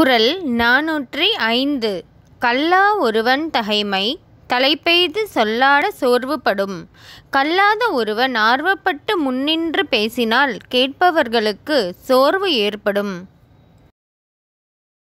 குரல் நாநூற்றி ஐந்து கல்லா ஒருவன் தகைமை தலைப்பெய்து சொல்லாட சோர்வுபடும் கல்லாத ஒருவன் ஆர்வப்பட்டு முன்னின்று பேசினால் கேட்பவர்களுக்கு சோர்வு ஏற்படும்